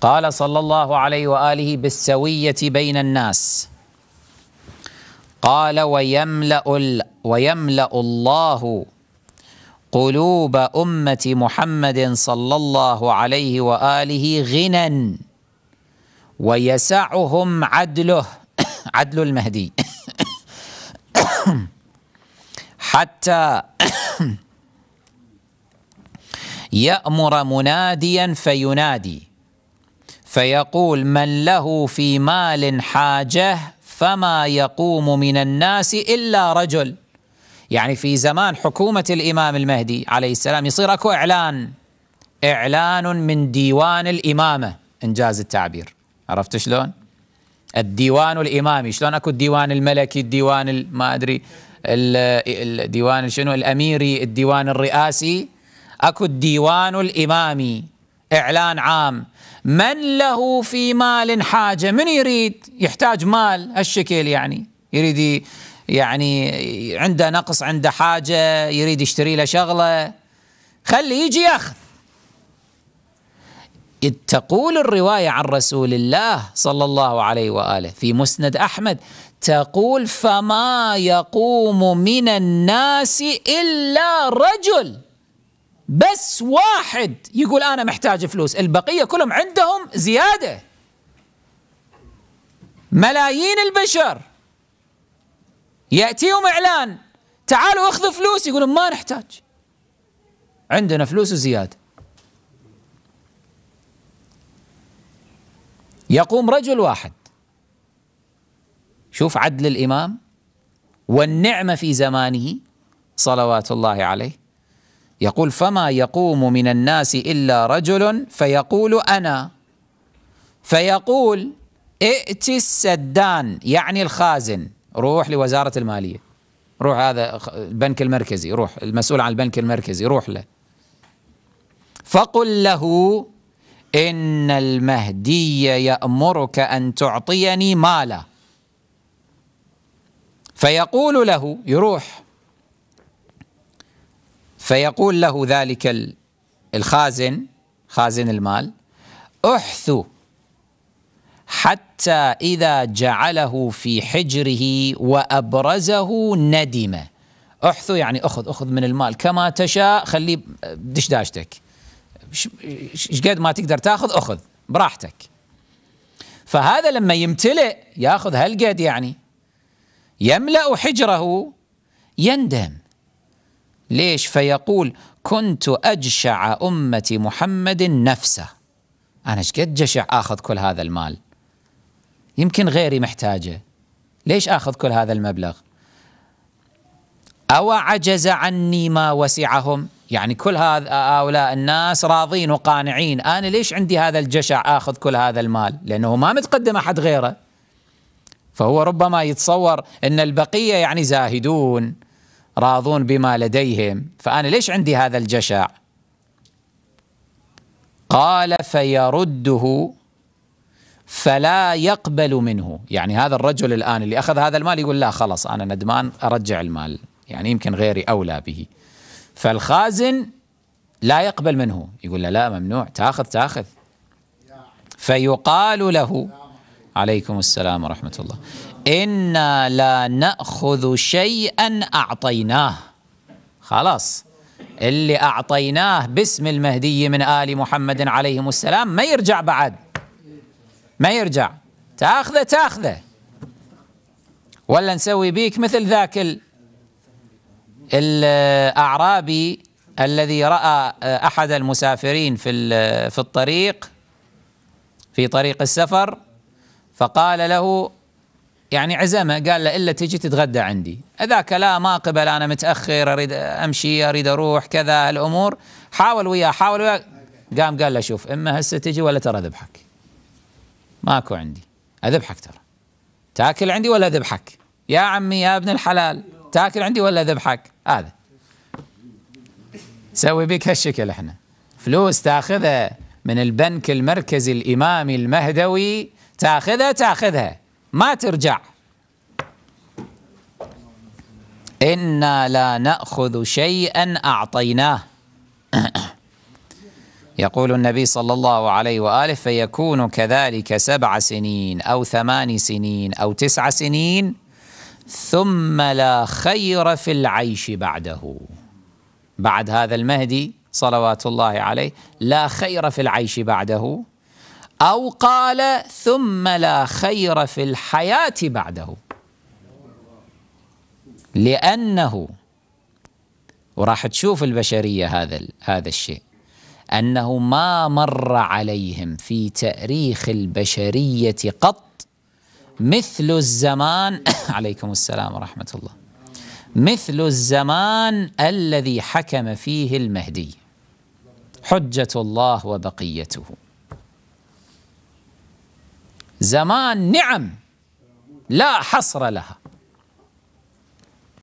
قال صلى الله عليه واله بالسويه بين الناس قال ويملا ويملا الله قلوب امه محمد صلى الله عليه واله غنى ويسعهم عدله عدل المهدي حتى يامر مناديا فينادي فيقول من له في مال حاجه فما يقوم من الناس الا رجل يعني في زمان حكومه الامام المهدي عليه السلام يصير اكو اعلان اعلان من ديوان الامامه انجاز التعبير عرفت شلون؟ الديوان الامامي شلون اكو الديوان الملكي الديوان ما ادري الديوان شنو الاميري الديوان الرئاسي اكو الديوان الامامي إعلان عام من له في مال حاجة من يريد يحتاج مال الشكل يعني يريد يعني عنده نقص عنده حاجة يريد يشتري له شغلة خلي يجي ياخذ تقول الرواية عن رسول الله صلى الله عليه وآله في مسند أحمد تقول فما يقوم من الناس إلا رجل بس واحد يقول انا محتاج فلوس البقيه كلهم عندهم زياده ملايين البشر ياتيهم اعلان تعالوا اخذوا فلوس يقولون ما نحتاج عندنا فلوس وزياده يقوم رجل واحد شوف عدل الامام والنعمه في زمانه صلوات الله عليه يقول فما يقوم من الناس إلا رجل فيقول أنا فيقول ائت السدان يعني الخازن روح لوزارة المالية روح هذا البنك المركزي روح المسؤول عن البنك المركزي روح له فقل له إن المهدي يأمرك أن تعطيني مالا فيقول له يروح فيقول له ذلك الخازن خازن المال احثو حتى إذا جعله في حجره وأبرزه ندم احثو يعني أخذ أخذ من المال كما تشاء خليه بدشداشتك قد ما تقدر تاخذ أخذ براحتك فهذا لما يمتلئ ياخذ هالقد يعني يملأ حجره يندم ليش فيقول كنت أجشع أمة محمد نفسه أنا شقد جشع آخذ كل هذا المال يمكن غيري محتاجه ليش آخذ كل هذا المبلغ أو عجز عني ما وسعهم يعني كل هذا هؤلاء الناس راضين وقانعين أنا ليش عندي هذا الجشع آخذ كل هذا المال لأنه ما متقدم أحد غيره فهو ربما يتصور أن البقية يعني زاهدون راضون بما لديهم فأنا ليش عندي هذا الجشع قال فيرده فلا يقبل منه يعني هذا الرجل الآن اللي أخذ هذا المال يقول لا خلاص أنا ندمان أرجع المال يعني يمكن غيري أولى به فالخازن لا يقبل منه يقول له لا ممنوع تاخذ تاخذ فيقال له عليكم السلام ورحمة الله إنا لا نأخذ شيئا أعطيناه خلاص اللي أعطيناه باسم المهدي من آل محمد عليهم السلام ما يرجع بعد ما يرجع تاخذه تاخذه ولا نسوي بيك مثل ذاك الأعرابي الذي رأى أحد المسافرين في في الطريق في طريق السفر فقال له يعني عزمه قال له الا تجي تتغدى عندي ذاك لا ما قبل انا متاخر اريد امشي اريد اروح كذا الامور حاول وياه حاول وياه قام قال له شوف اما هسه تجي ولا ترى اذبحك ماكو عندي اذبحك ترى تاكل عندي ولا اذبحك يا عمي يا ابن الحلال تاكل عندي ولا اذبحك هذا سوي بك هالشكل احنا فلوس تاخذها من البنك المركزي الامامي المهدوي تاخذها تاخذها ما ترجع إنا لا نأخذ شيئا أعطيناه يقول النبي صلى الله عليه وآله فيكون كذلك سبع سنين أو ثمان سنين أو تسع سنين ثم لا خير في العيش بعده بعد هذا المهدي صلوات الله عليه لا خير في العيش بعده أو قال ثم لا خير في الحياة بعده لأنه وراح تشوف البشرية هذا هذا الشيء أنه ما مر عليهم في تاريخ البشرية قط مثل الزمان عليكم السلام ورحمة الله مثل الزمان الذي حكم فيه المهدي حجة الله وبقيته زمان نعم لا حصر لها